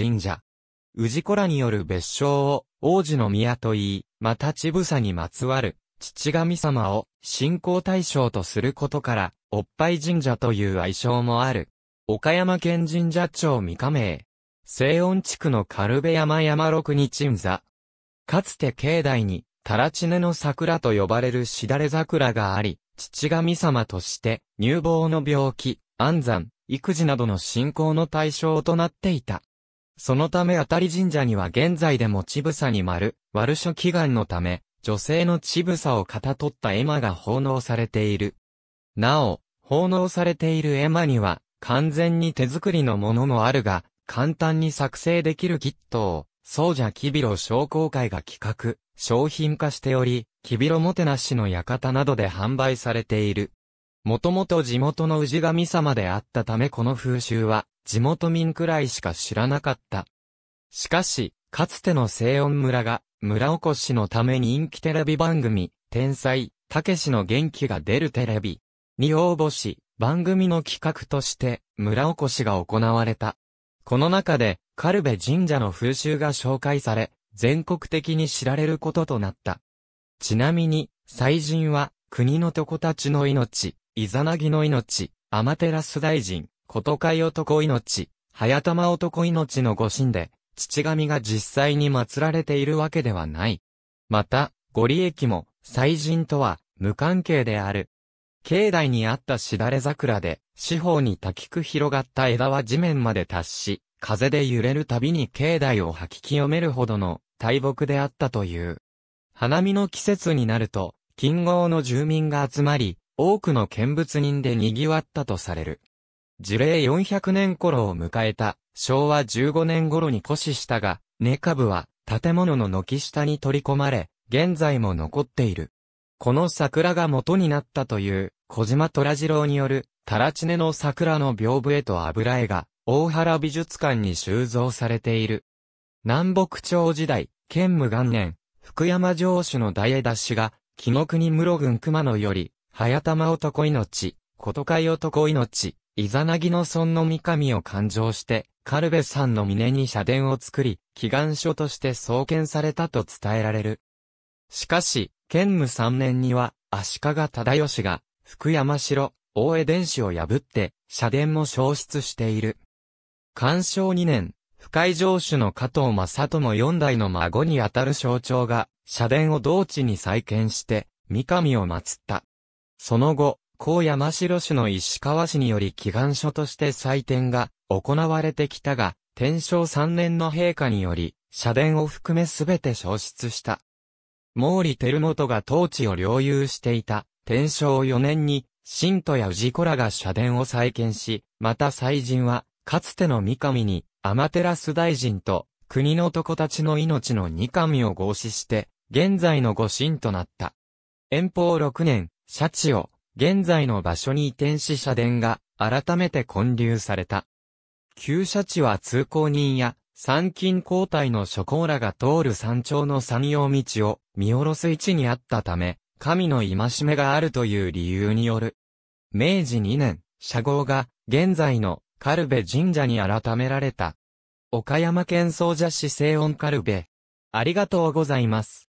神社。氏子らによる別称を王子の宮と言い、またちぶさにまつわる父神様を信仰対象とすることから、おっぱい神社という愛称もある。岡山県神社町三日名。西温地区の軽部山山六に鎮座。かつて境内に、タラチネの桜と呼ばれるしだれ桜があり、父神様として、乳房の病気、安産、育児などの信仰の対象となっていた。そのためあたり神社には現在でもちぶさに丸、悪書祈願のため、女性のちぶさをかたとった絵馬が奉納されている。なお、奉納されている絵馬には、完全に手作りのものもあるが、簡単に作成できるキットを、総社キビロ商工会が企画、商品化しており、キビロもてなしの館などで販売されている。もともと地元の氏神様であったためこの風習は、地元民くらいしか知らなかった。しかし、かつての西音村が、村おこしのため人気テレビ番組、天才、たけしの元気が出るテレビ、に応募し、番組の企画として、村おこしが行われた。この中で、カルベ神社の風習が紹介され、全国的に知られることとなった。ちなみに、祭神は、国の男たちの命、イザナギの命、アマテラス大臣、ことかい男命、早玉男命の御神で、父神が実際に祀られているわけではない。また、ご利益も、祭神とは、無関係である。境内にあったしだれ桜で、四方に滝く広がった枝は地面まで達し、風で揺れるたびに境内を吐き清めるほどの大木であったという。花見の季節になると、近郷の住民が集まり、多くの見物人で賑わったとされる。樹齢400年頃を迎えた昭和15年頃に枯死したが、根株は建物の軒下に取り込まれ、現在も残っている。この桜が元になったという小島虎次郎による、タラチネの桜の屏風絵と油絵が大原美術館に収蔵されている。南北朝時代、剣武元年、福山城主の大枝氏が、木の国室郡熊野より、早玉男命、琴海男命、イザナギの村の三上を勘定して、カルベさんの峰に社殿を作り、祈願書として創建されたと伝えられる。しかし、建武3年には、足利忠義が、福山城、大江殿子を破って、社殿も消失している。寛正2年、深井城主の加藤正の4代の孫にあたる象徴が、社殿を同地に再建して、三上を祀った。その後、高山城市の石川市により祈願書として祭典が行われてきたが、天正3年の陛下により、社殿を含めすべて消失した。毛利輝元が当地を領有していた天正4年に、信徒や氏子らが社殿を再建し、また祭神は、かつての三上に、天照大臣と、国の男たちの命の二神を合祀して、現在の御神となった。遠方6年、シャチを現在の場所に移転し社殿が改めて建立された。旧社地は通行人や参勤交代の諸行らが通る山頂の山陽道を見下ろす位置にあったため、神の戒めがあるという理由による。明治2年、社号が現在のカルベ神社に改められた。岡山県総社市西音カルベ。ありがとうございます。